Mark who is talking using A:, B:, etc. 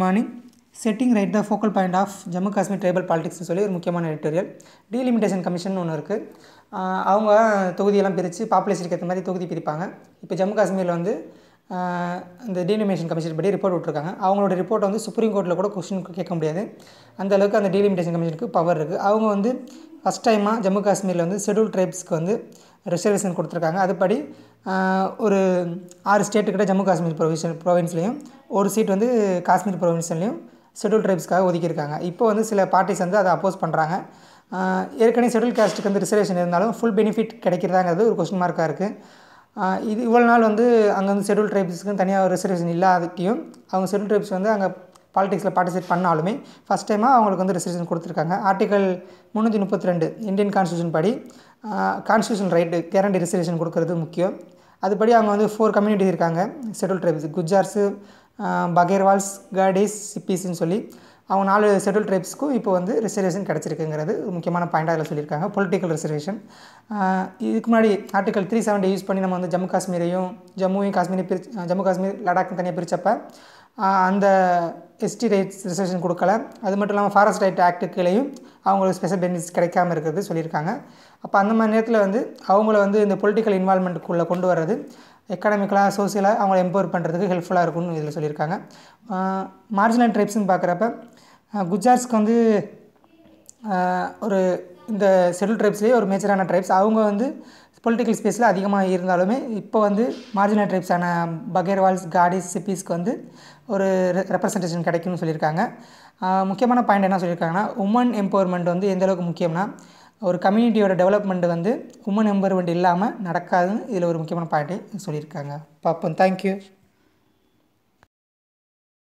A: morning setting right the focal point of Jammu Kashmir tribal பாலிடிக்ஸ்னு சொல்லி ஒரு முக்கியமான எடிட்டோரியல் டீலிமிட்டேஷன் கமிஷன் ஒன்று இருக்குது அவங்க தொகுதியெல்லாம் பிரித்து பாப்புலேஷனுக்கு ஏற்ற மாதிரி தொகுதி பிரிப்பாங்க இப்போ ஜம்மு காஷ்மீரில் வந்து இந்த டீலிமிட்டேஷன் கமிஷன் படி ரிப்போர்ட் விட்ருக்காங்க அவங்களோட ரிப்போர்ட்டை வந்து சுப்ரீம் கோர்ட்டில் கூட கொஸ்டின் கேட்க முடியாது அந்தளவுக்கு அந்த டீலிமிட்டேஷன் கமிஷனுக்கு பவர் இருக்குது அவங்க வந்து ஃபஸ்ட் டைமாக ஜம்மு காஷ்மீரில் வந்து ஷெடியூல் ட்ரைப்ஸ்க்கு வந்து ரிசர்வேஷன் கொடுத்துருக்காங்க அதுபடி ஒரு ஆறு ஸ்டேட்டுக்கிட்ட ஜம்மு காஷ்மீர் ப்ரொவிஷன் ப்ரொவின்ஸ்லேயும் ஒரு சீட் வந்து காஷ்மீர் ப்ரொவின்ஷன்லேயும் ஷெடியூல் ட்ரைப்ஸ்க்காக ஒதுக்கியிருக்காங்க இப்போ வந்து சில பார்ட்டிஸ் வந்து அதை அப்போஸ் பண்ணுறாங்க ஏற்கனவே ஷெடியூல் காஸ்ட்டுக்கு வந்து ரிசர்வேஷன் இருந்தாலும் ஃபுல் பெனிஃபிட் கிடைக்கிறதாங்கிறது ஒரு கொஸ்டின் மார்க்காக இருக்குது இது இவ்வளோ நாள் வந்து அங்கே வந்து ஷெடியூல் ட்ரைப்ஸ்க்கு தனியாக ஒரு ரிசர்வேஷன் இல்லாதட்டையும் அவங்க ஷெடியூல் ட்ரைப்ஸ் வந்து அங்கே பாலிடிக்ஸில் பார்ட்டிசிபேட் பண்ணாலுமே ஃபஸ்ட் டைமாக அவங்களுக்கு வந்து ரெசிஷன் கொடுத்துருக்காங்க ஆர்டிகல் முந்நூற்றி முப்பத்தி ரெண்டு இந்தியன் கான்ஸ்டியூஷன் படி கான்ஸ்டியூஷன் ரைட்டு கேரண்டி ரிசர்வேஷன் கொடுக்கறது முக்கியம் அதுபடி அவங்க வந்து ஃபோர் கம்யூனிட்டிஸ் இருக்காங்க செட்டில் ட்ரைப்ஸ் குஜார்ஸு பகேர்வால்ஸ் காடேஸ் சிப்பிஸ்ன்னு சொல்லி அவங்க நாலு செட்டில் ட்ரைப்ஸ்க்கும் இப்போ வந்து ரிசர்வேஷன் கிடச்சிருக்குங்கிறது முக்கியமான பாயிண்ட் அதில் சொல்லியிருக்காங்க பொலிட்டிக்கல் ரிசர்வேஷன் இதுக்கு முன்னாடி ஆர்டிகல் த்ரீ செவன்டி யூஸ் பண்ணி நம்ம வந்து ஜம்மு காஷ்மீரையும் ஜம்முவையும் காஷ்மீரையும் பிரி ஜம்மு காஷ்மீர் லடாக் தனியாக பிரித்தப்போ அந்த எஸ்டி ரைட்ஸ் ரிசர்வேஷன் கொடுக்கல அது மட்டும் இல்லாமல் ஃபாரஸ்ட் ரைட் ஆக்டுக்குள்ளேயும் அவங்களுக்கு ஸ்பெஷல் பெனிஃபிட்ஸ் கிடைக்காம இருக்கிறது சொல்லியிருக்காங்க அப்போ அந்த மாதிரி நேரத்தில் வந்து அவங்கள வந்து இந்த பொலிட்டிக்கல் இன்வால்மெண்ட்டுக்குள்ளே கொண்டு வர்றது எக்கனாமிக்கலாக சோசியலாக அவங்கள எம்பவர் பண்ணுறதுக்கு ஹெல்ப்ஃபுல்லாக இருக்கும்னு இதில் சொல்லியிருக்காங்க மார்ஜினல் ட்ரைப்ஸ்னு பார்க்குறப்ப குஜார்ஸ்க்கு வந்து ஒரு இந்த செடியூல் ட்ரைப்ஸ்லேயே ஒரு மேஜரான ட்ரைப்ஸ் அவங்க வந்து பொலிட்டிக்கல் ஸ்பேஸில் அதிகமாக இருந்தாலுமே இப்போ வந்து மார்ஜினல் ட்ரைப்ஸான பகேர்வால்ஸ் காடிஸ் சிப்பிஸ்க்கு வந்து ஒரு ரெப்ரசன்டேஷன் கிடைக்கும்னு சொல்லியிருக்காங்க முக்கியமான பாயிண்ட் என்ன சொல்லியிருக்காங்கன்னா உமன் எம்பவர்மெண்ட் வந்து எந்தளவுக்கு முக்கியம்னா ஒரு கம்யூனிட்டியோட டெவலப்மெண்ட் வந்து உமன் எம்பவர்மெண்ட் இல்லாமல் நடக்காதுன்னு இதில் ஒரு முக்கியமான பாயிண்ட்டை சொல்லியிருக்காங்க பார்ப்போம் தேங்க்யூ